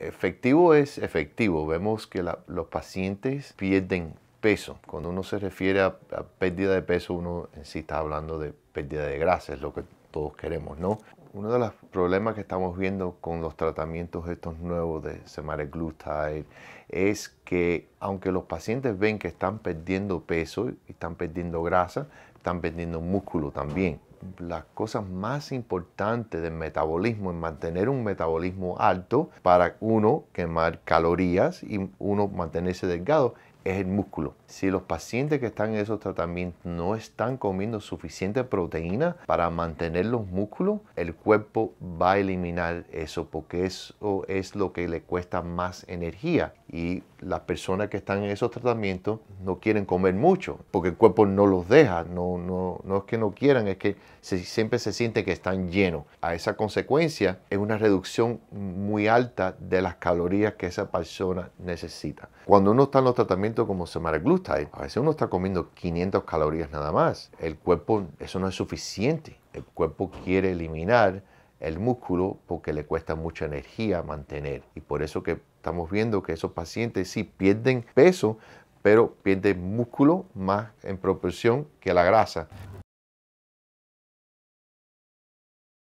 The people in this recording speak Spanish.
efectivo es efectivo. Vemos que los pacientes pierden peso. Cuando uno se refiere a, pérdida de peso, uno en sí está hablando de pérdida de grasa, es lo que todos queremos, ¿no? Uno de los problemas que estamos viendo con los tratamientos estos nuevos de semaglutide es que aunque los pacientes ven que están perdiendo peso y están perdiendo grasa, están perdiendo músculo también las cosas más importantes del metabolismo, es mantener un metabolismo alto para uno quemar calorías y uno mantenerse delgado, es el músculo. Si los pacientes que están en esos tratamientos no están comiendo suficiente proteína para mantener los músculos, el cuerpo va a eliminar eso porque eso es lo que le cuesta más energía. Y las personas que están en esos tratamientos no quieren comer mucho porque el cuerpo no los deja. No, no, es que no quieran, es que siempre se siente que están llenos. A esa consecuencia es una reducción muy alta de las calorías que esa persona necesita. Cuando uno está en los tratamientos como semaglutide, a veces uno está comiendo 500 calorías nada más. El cuerpo, eso no es suficiente. El cuerpo quiere eliminar el músculo porque le cuesta mucha energía mantener. Y por eso que estamos viendo que esos pacientes sí pierden peso, pero pierden músculo más en proporción que la grasa.